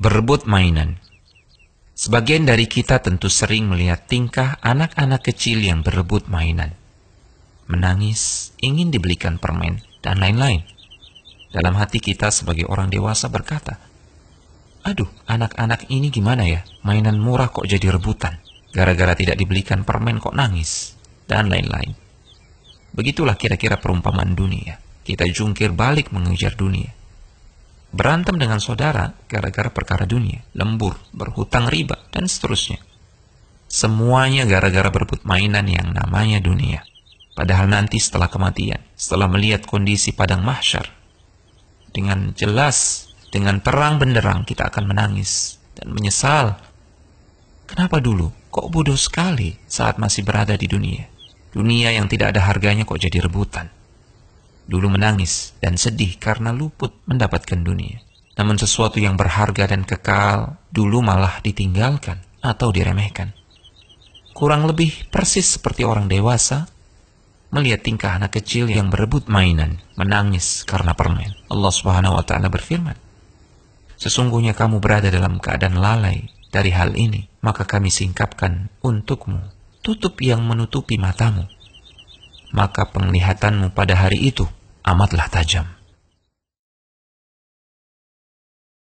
berebut mainan. Sebagian dari kita tentu sering melihat tingkah anak-anak kecil yang berebut mainan. Menangis, ingin dibelikan permen, dan lain-lain. Dalam hati kita sebagai orang dewasa berkata, Aduh, anak-anak ini gimana ya? Mainan murah kok jadi rebutan. Gara-gara tidak dibelikan permen kok nangis. Dan lain-lain. Begitulah kira-kira perumpamaan dunia. Kita jungkir balik mengejar dunia berantem dengan saudara gara-gara perkara dunia, lembur, berhutang riba, dan seterusnya. Semuanya gara-gara berebut mainan yang namanya dunia. Padahal nanti setelah kematian, setelah melihat kondisi padang mahsyar, dengan jelas, dengan terang benderang kita akan menangis dan menyesal. Kenapa dulu? Kok bodoh sekali saat masih berada di dunia? Dunia yang tidak ada harganya kok jadi rebutan. Dulu menangis dan sedih karena luput mendapatkan dunia. Namun sesuatu yang berharga dan kekal dulu malah ditinggalkan atau diremehkan. Kurang lebih persis seperti orang dewasa melihat tingkah anak kecil yang berebut mainan, menangis karena permen. Allah Subhanahu wa taala berfirman, "Sesungguhnya kamu berada dalam keadaan lalai dari hal ini, maka kami singkapkan untukmu tutup yang menutupi matamu maka penglihatanmu pada hari itu amatlah tajam.